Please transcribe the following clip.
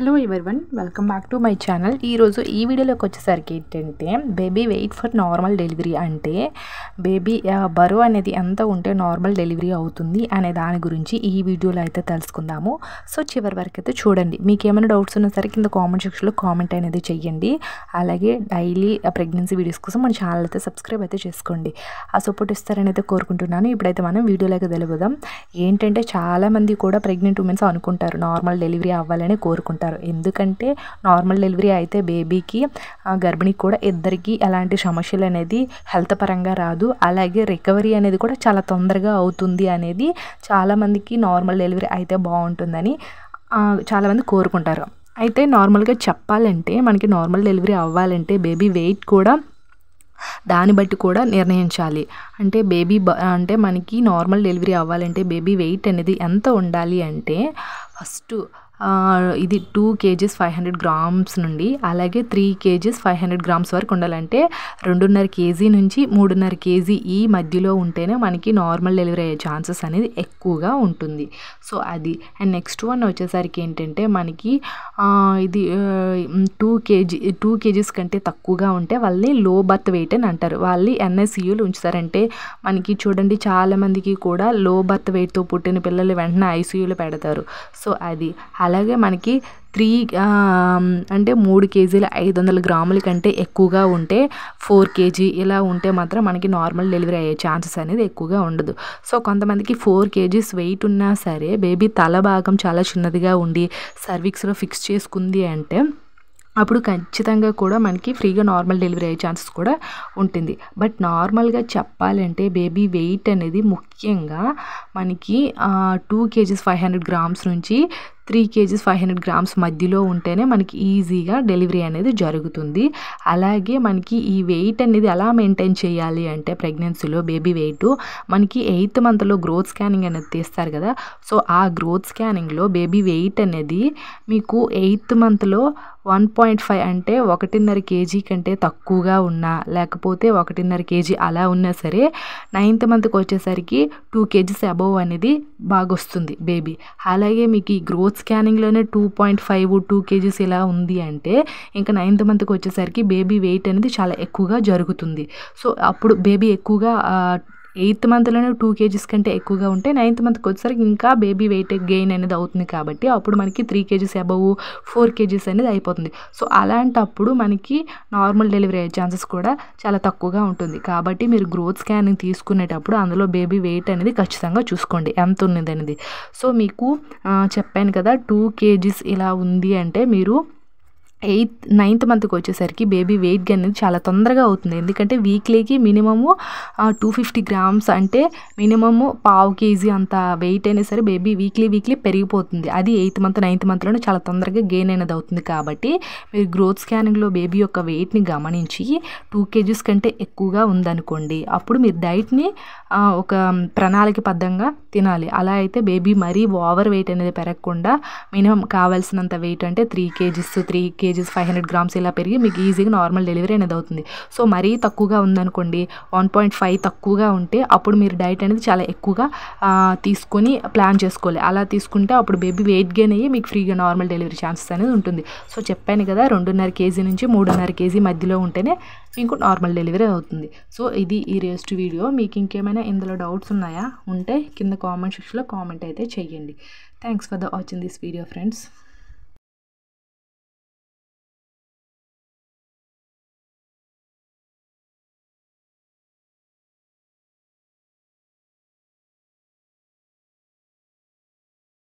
hello everyone welcome back to my channel ఈరోజు ఈ వీడియోలోకి వచ్చేసరికి ఏంటంటే baby weight for normal delivery అంటే బేబీ బరువు అనేది ఎంత ఉంటే నార్మల్ డెలివరీ అవుతుంది అనే దాని గురించి ఈ వీడియోలో అయితే తెలుసుకుందాము సో చివరి వరకు అయితే చూడండి మీకు ఏమైనా డౌట్స్ ఉన్నా సరే కింద కామెంట్ సెక్షన్లో కామెంట్ అనేది చెయ్యండి అలాగే డైలీ ప్రెగ్నెన్సీ వీడియోస్ కోసం మన ఛానల్ అయితే సబ్స్క్రైబ్ అయితే చేసుకోండి ఆ సపోర్ట్ ఇస్తారని అయితే కోరుకుంటున్నాను ఇప్పుడైతే మనం వీడియోలోకి తెలియదాం ఏంటంటే చాలామంది కూడా ప్రెగ్నెంట్ ఉమెన్స్ అనుకుంటారు నార్మల్ డెలివరీ అవ్వాలని కోరుకుంటారు చేస్తారు ఎందుకంటే నార్మల్ డెలివరీ అయితే బేబీకి గర్భిణికి కూడా ఇద్దరికీ ఎలాంటి సమస్యలు అనేది హెల్త్ పరంగా రాదు అలాగే రికవరీ అనేది కూడా చాలా తొందరగా అవుతుంది అనేది చాలామందికి నార్మల్ డెలివరీ అయితే బాగుంటుందని చాలామంది కోరుకుంటారు అయితే నార్మల్గా చెప్పాలంటే మనకి నార్మల్ డెలివరీ అవ్వాలంటే బేబీ వెయిట్ కూడా దాన్ని బట్టి కూడా నిర్ణయించాలి అంటే బేబీ అంటే మనకి నార్మల్ డెలివరీ అవ్వాలంటే బేబీ వెయిట్ అనేది ఎంత ఉండాలి అంటే ఫస్ట్ ఇది two kgs five hundred grams నుండి అలాగే three kgs five hundred grams వరకు ఉండాలంటే రెండున్నర కేజీ నుంచి మూడున్నర కేజీ ఈ మధ్యలో ఉంటేనే మనకి నార్మల్ డెలివరీ అయ్యే ఛాన్సెస్ అనేది ఎక్కువగా ఉంటుంది సో అది అండ్ నెక్స్ట్ వన్ వచ్చేసరికి ఏంటంటే మనకి ఇది టూ కేజీ టూ కేజీస్ కంటే తక్కువగా ఉంటే వాళ్ళని లో బర్త్ వెయిట్ అని అంటారు వాళ్ళు ఎన్ఎస్సీయూలు ఉంచుతారంటే మనకి చూడండి చాలామందికి కూడా లో బర్త్ వెయిట్తో పుట్టిన పిల్లలు వెంటనే ఐసీయూలో పెడతారు సో అది అలాగే మనకి త్రీ అంటే మూడు కేజీలు ఐదు వందల గ్రాముల కంటే ఎక్కువగా ఉంటే ఫోర్ కేజీ ఇలా ఉంటే మాత్రం మనకి నార్మల్ డెలివరీ అయ్యే ఛాన్సెస్ అనేది ఎక్కువగా ఉండదు సో కొంతమందికి ఫోర్ కేజీస్ వెయిట్ ఉన్నా సరే బేబీ తల భాగం చాలా చిన్నదిగా ఉండి సర్వీక్స్లో ఫిక్స్ చేసుకుంది అంటే అప్పుడు ఖచ్చితంగా కూడా మనకి ఫ్రీగా నార్మల్ డెలివరీ అయ్యే ఛాన్సెస్ కూడా ఉంటుంది బట్ నార్మల్గా చెప్పాలంటే బేబీ వెయిట్ అనేది ముఖ్యంగా మనకి two kgs five hundred grams నుంచి three kgs five hundred grams మధ్యలో ఉంటేనే మనకి ఈజీగా డెలివరీ అనేది జరుగుతుంది అలాగే మనకి ఈ వెయిట్ అనేది ఎలా మెయింటైన్ చేయాలి అంటే ప్రెగ్నెన్సీలో బేబీ వెయిట్ మనకి ఎయిత్ మంత్లో గ్రోత్ స్కానింగ్ అనేది తీస్తారు కదా సో ఆ గ్రోత్ స్కానింగ్లో బేబీ వెయిట్ అనేది మీకు ఎయిత్ మంత్లో వన్ పాయింట్ ఫైవ్ అంటే ఒకటిన్నర కేజీ కంటే తక్కువగా ఉన్నా లేకపోతే ఒకటిన్నర కేజీ అలా ఉన్నా సరే నైన్త్ మంత్కి వచ్చేసరికి టూ కేజీస్ అబోవ్ అనేది బాగా వస్తుంది బేబీ అలాగే మీకు ఈ గ్రోత్ స్కానింగ్లోనే two point five two kgs ఇలా ఉంది అంటే ఇంకా నైన్త్ మంత్కి వచ్చేసరికి బేబీ వెయిట్ అనేది చాలా ఎక్కువగా జరుగుతుంది సో అప్పుడు బేబీ ఎక్కువగా ఎయిత్ మంత్లోనే టూ కేజీస్ కంటే ఎక్కువగా ఉంటే నైన్త్ మంత్కి వచ్చేసరికి ఇంకా బేబీ వెయిట్ గెయిన్ అనేది అవుతుంది కాబట్టి అప్పుడు మనకి three kgs above four kgs అనేది అయిపోతుంది సో అలాంటప్పుడు మనకి నార్మల్ డెలివరీ అయ్యే ఛాన్సెస్ కూడా చాలా తక్కువగా ఉంటుంది కాబట్టి మీరు గ్రోత్ స్కానింగ్ తీసుకునేటప్పుడు అందులో బేబీ వెయిట్ అనేది ఖచ్చితంగా చూసుకోండి ఎంత ఉన్నది అనేది సో మీకు చెప్పాను కదా టూ కేజీస్ ఇలా ఉంది అంటే మీరు ఎయిత్ నైన్త్ మంత్కి వచ్చేసరికి బేబీ వెయిట్ గెయిన్ అనేది చాలా తొందరగా అవుతుంది ఎందుకంటే వీక్లీకి మినిమము టూ ఫిఫ్టీ గ్రామ్స్ అంటే మినిమము పావు కేజీ అంత వెయిట్ అయినా సరే బేబీ వీక్లీ వీక్లీ పెరిగిపోతుంది అది ఎయిత్ మంత్ నైన్త్ మంత్లోనే చాలా తొందరగా గెయిన్ అయినది అవుతుంది కాబట్టి మీరు గ్రోత్ స్కానింగ్లో బేబీ యొక్క వెయిట్ని గమనించి టూ కేజీస్ కంటే ఎక్కువగా ఉందనుకోండి అప్పుడు మీరు డైట్ని ఒక ప్రణాళిక బద్ధంగా తినాలి అలా అయితే బేబీ మరీ ఓవర్ వెయిట్ అనేది పెరగకుండా మినిమం కావాల్సినంత వెయిట్ అంటే three kgs three K kgs five hundred grams ఇలా పెరిగి మీకు ఈజీగా నార్మల్ డెలివరీ అనేది అవుతుంది సో మరీ తక్కువగా ఉందనుకోండి వన్ పాయింట్ ఫైవ్ తక్కువగా ఉంటే అప్పుడు మీరు డైట్ అనేది చాలా ఎక్కువగా తీసుకొని ప్లాన్ చేసుకోవాలి అలా తీసుకుంటే అప్పుడు బేబీ వెయిట్ గెయిన్ అయ్యి మీకు ఫ్రీగా నార్మల్ డెలివరీ ఛాన్సెస్ అనేది ఉంటుంది సో చెప్పాను కదా రెండున్నర కేజీ నుంచి మూడున్నర కేజీ మధ్యలో ఉంటేనే మీకు నార్మల్ డెలివరీ అవుతుంది సో ఇది ఈ రేస్ట్ వీడియో మీకు ఇంకేమైనా ఇందులో డౌట్స్ ఉన్నాయా ఉంటే కింద కామెంట్ సెక్షన్లో కామెంట్ అయితే చేయండి thanks for the watching this video friends